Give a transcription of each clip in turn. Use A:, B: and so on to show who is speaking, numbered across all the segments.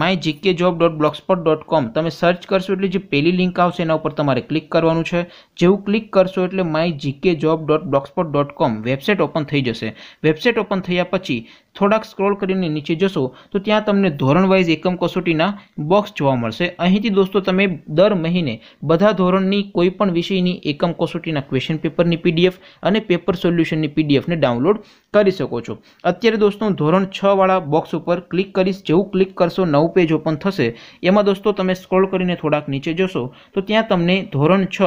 A: my GK job dot Blogspot dot com તમે search કરશો એટલે જે પહેલી લિંક આવશે એના ઉપર તમારે ક્લિક કરવાનું છે જેવું ક્લિક કરશો એટલે my GK job dot Blogspot dot com website open થઈ જશે વેબસાઇટ ઓપન થયા પછી થોડાક સ્ક્રોલ કરીને નીચે જશો તો ત્યાં તમને ધોરણ વાઇઝ એકમ કસોટીના બોક્સ જોવા મળશે અહીંથી દોસ્તો તમે દર મહિને બધા ધોરણની કોઈ પણ વિષયની એકમ કસોટીના ક્વેશ્ચન પેપરની પીડીએફ અને પેપર સોલ્યુશનની પીડીએફને ડાઉનલોડ કરી શકો છો અત્યારે દોસ્તો ધોરણ છવાળા બોક્સ ઉપર ક્લિક કરીશ જેવું ક્લિક કરશો નવ નવું પેજ ઓપન થશે એમાં દોસ્તો તમે સ્ક્રોલ કરીને થોડાક નીચે જશો તો ત્યાં તમને ધોરણ છ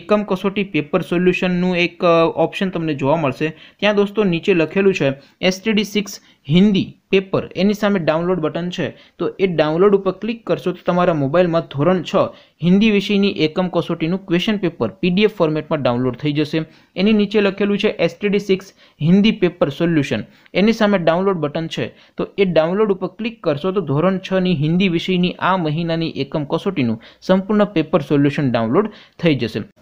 A: એકમ કસોટી પેપર સોલ્યુશનનું એક ઓપ્શન તમને જોવા મળશે ત્યાં દોસ્તો નીચે લખેલું છે એસટીડી સિક્સ હિન્દી પેપર એની સામે ડાઉનલોડ બટન છે તો એ ડાઉનલોડ ઉપર ક્લિક કરશો તો તમારા મોબાઈલમાં ધોરણ છ હિન્દી વિષયની એકમ કસોટીનું ક્વેશ્ચન પેપર પીડીએફ ફોર્મેટમાં ડાઉનલોડ થઈ જશે એની નીચે લખેલું છે STD six Hindi paper solution એની સામે ડાઉનલોડ બટન છે તો એ ડાઉનલોડ ઉપર ક્લિક કરશો તો ધોરણ છની હિન્દી વિષયની આ મહિનાની એકમ કસોટીનું સંપૂર્ણ પેપર સોલ્યુશન ડાઉનલોડ થઈ જશે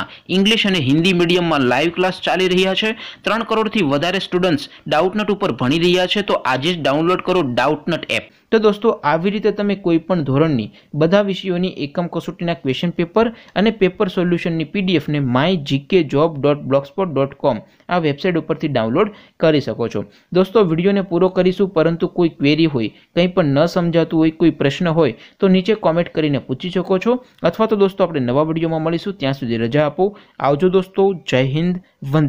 A: શાળાઓના ઇંગ્લિશ અને હિન્દી મીડિયમમાં લાઈવ ક્લાસ ચાલી રહ્યા છે ત્રણ કરોડથી વધારે સ્ટુડન્ટ્સ ડાઉટનટ ઉપર ભણી રહ્યા છે તો આજે જ ડાઉનલોડ કરો ડાઉટનટ એપ તો દોસ્તો આવી રીતે તમે કોઈપણ ધોરણની બધા વિષયોની એકમ કસોટીના ક્વેશ્ચન પેપર અને પેપર સોલ્યુશનની પીડીએફને my GK job dot Blogspot dot com આ વેબસાઇટ ઉપરથી ડાઉનલોડ કરી શકો છો દોસ્તો વિડીયોને પૂરો કરીશું પરંતુ કોઈ ક્વેરી હોય કંઈ પણ ન સમજાતું હોય કોઈ પ્રશ્ન હોય તો નીચે કોમેન્ટ કરીને પૂછી શકો છો અથવા તો દોસ્તો આપણે નવા વિડીયોમાં મળીશું ત્યાં સુધી રજા આપો આવજો દોસ્તો જય હિન્દ વંદે